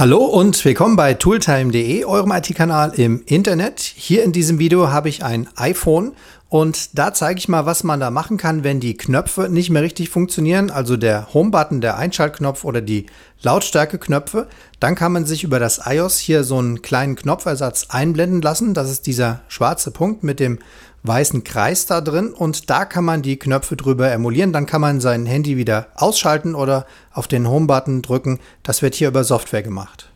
Hallo und willkommen bei tooltime.de, eurem IT-Kanal im Internet. Hier in diesem Video habe ich ein iPhone und da zeige ich mal, was man da machen kann, wenn die Knöpfe nicht mehr richtig funktionieren, also der Home-Button, der Einschaltknopf oder die Lautstärke-Knöpfe. Dann kann man sich über das iOS hier so einen kleinen Knopfersatz einblenden lassen. Das ist dieser schwarze Punkt mit dem weißen Kreis da drin und da kann man die Knöpfe drüber emulieren. Dann kann man sein Handy wieder ausschalten oder auf den Home-Button drücken. Das wird hier über Software gemacht.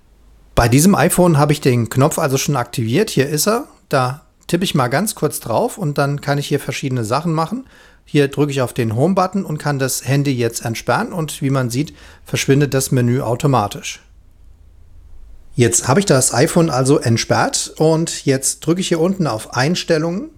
Bei diesem iPhone habe ich den Knopf also schon aktiviert. Hier ist er. Da tippe ich mal ganz kurz drauf und dann kann ich hier verschiedene Sachen machen. Hier drücke ich auf den Home-Button und kann das Handy jetzt entsperren und wie man sieht, verschwindet das Menü automatisch. Jetzt habe ich das iPhone also entsperrt und jetzt drücke ich hier unten auf Einstellungen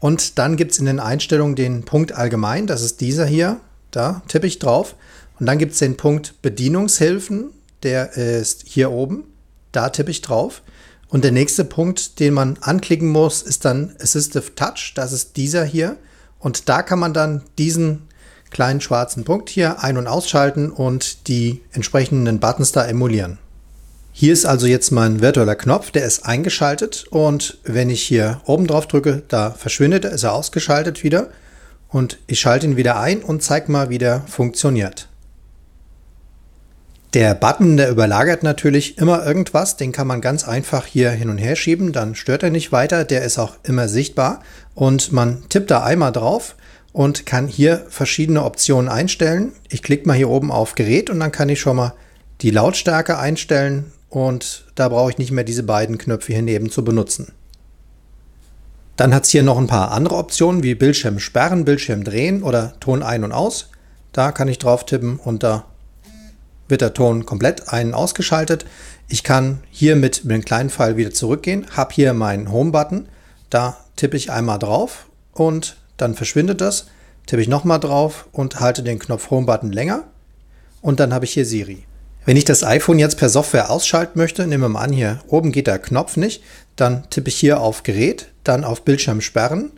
und dann gibt es in den Einstellungen den Punkt Allgemein, das ist dieser hier, da tippe ich drauf und dann gibt es den Punkt Bedienungshilfen, der ist hier oben, da tippe ich drauf und der nächste Punkt, den man anklicken muss, ist dann Assistive Touch, das ist dieser hier und da kann man dann diesen kleinen schwarzen Punkt hier ein- und ausschalten und die entsprechenden Buttons da emulieren. Hier ist also jetzt mein virtueller Knopf, der ist eingeschaltet und wenn ich hier oben drauf drücke, da verschwindet er, ist er ausgeschaltet wieder und ich schalte ihn wieder ein und zeige mal, wie der funktioniert. Der Button, der überlagert natürlich immer irgendwas, den kann man ganz einfach hier hin und her schieben, dann stört er nicht weiter, der ist auch immer sichtbar und man tippt da einmal drauf und kann hier verschiedene Optionen einstellen. Ich klicke mal hier oben auf Gerät und dann kann ich schon mal die Lautstärke einstellen, und da brauche ich nicht mehr diese beiden Knöpfe hier neben zu benutzen. Dann hat es hier noch ein paar andere Optionen wie Bildschirm sperren, Bildschirm drehen oder Ton ein und aus. Da kann ich drauf tippen und da wird der Ton komplett ein- und ausgeschaltet. Ich kann hier mit, mit dem kleinen Pfeil wieder zurückgehen, habe hier meinen Home-Button, da tippe ich einmal drauf und dann verschwindet das. Tippe ich nochmal drauf und halte den Knopf Home-Button länger und dann habe ich hier Siri. Wenn ich das iPhone jetzt per Software ausschalten möchte, nehmen wir mal an, hier oben geht der Knopf nicht, dann tippe ich hier auf Gerät, dann auf Bildschirm sperren.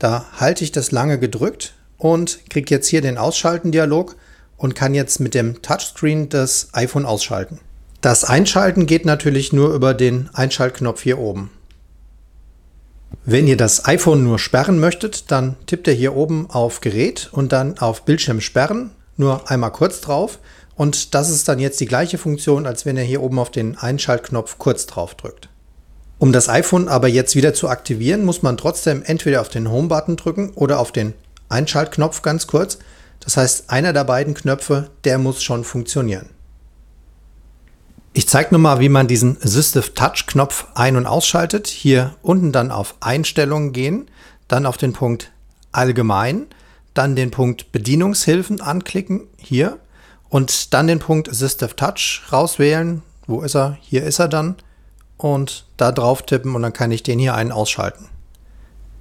Da halte ich das lange gedrückt und kriege jetzt hier den Ausschalten-Dialog und kann jetzt mit dem Touchscreen das iPhone ausschalten. Das Einschalten geht natürlich nur über den Einschaltknopf hier oben. Wenn ihr das iPhone nur sperren möchtet, dann tippt ihr hier oben auf Gerät und dann auf Bildschirm sperren nur einmal kurz drauf. Und das ist dann jetzt die gleiche Funktion, als wenn ihr hier oben auf den Einschaltknopf kurz drauf drückt. Um das iPhone aber jetzt wieder zu aktivieren, muss man trotzdem entweder auf den Home-Button drücken oder auf den Einschaltknopf ganz kurz. Das heißt, einer der beiden Knöpfe, der muss schon funktionieren. Ich zeige nur mal, wie man diesen Assistive Touch Knopf ein- und ausschaltet. Hier unten dann auf Einstellungen gehen, dann auf den Punkt Allgemein dann den Punkt Bedienungshilfen anklicken, hier, und dann den Punkt Assistive Touch rauswählen. Wo ist er? Hier ist er dann. Und da drauf tippen und dann kann ich den hier einen ausschalten.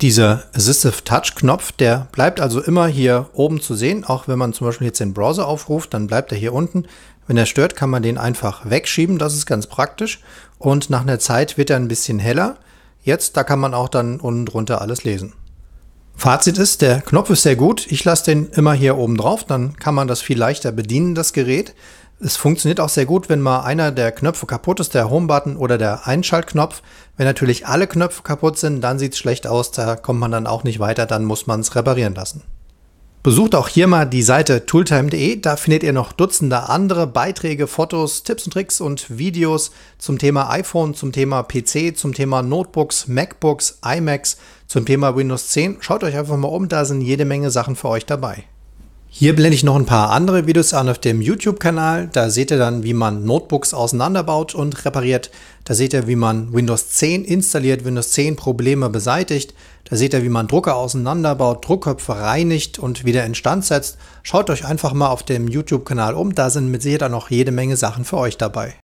Dieser Assistive Touch-Knopf, der bleibt also immer hier oben zu sehen, auch wenn man zum Beispiel jetzt den Browser aufruft, dann bleibt er hier unten. Wenn er stört, kann man den einfach wegschieben, das ist ganz praktisch. Und nach einer Zeit wird er ein bisschen heller. Jetzt, da kann man auch dann unten drunter alles lesen. Fazit ist, der Knopf ist sehr gut. Ich lasse den immer hier oben drauf, dann kann man das viel leichter bedienen, das Gerät. Es funktioniert auch sehr gut, wenn mal einer der Knöpfe kaputt ist, der Home-Button oder der Einschaltknopf. Wenn natürlich alle Knöpfe kaputt sind, dann sieht es schlecht aus, da kommt man dann auch nicht weiter, dann muss man es reparieren lassen. Besucht auch hier mal die Seite tooltime.de, da findet ihr noch Dutzende andere Beiträge, Fotos, Tipps und Tricks und Videos zum Thema iPhone, zum Thema PC, zum Thema Notebooks, MacBooks, iMacs, zum Thema Windows 10. Schaut euch einfach mal um, da sind jede Menge Sachen für euch dabei. Hier blende ich noch ein paar andere Videos an auf dem YouTube-Kanal. Da seht ihr dann, wie man Notebooks auseinanderbaut und repariert. Da seht ihr, wie man Windows 10 installiert, Windows 10 Probleme beseitigt. Da seht ihr, wie man Drucker auseinanderbaut, Druckköpfe reinigt und wieder instand setzt. Schaut euch einfach mal auf dem YouTube-Kanal um, da sind mit Sicherheit auch noch jede Menge Sachen für euch dabei.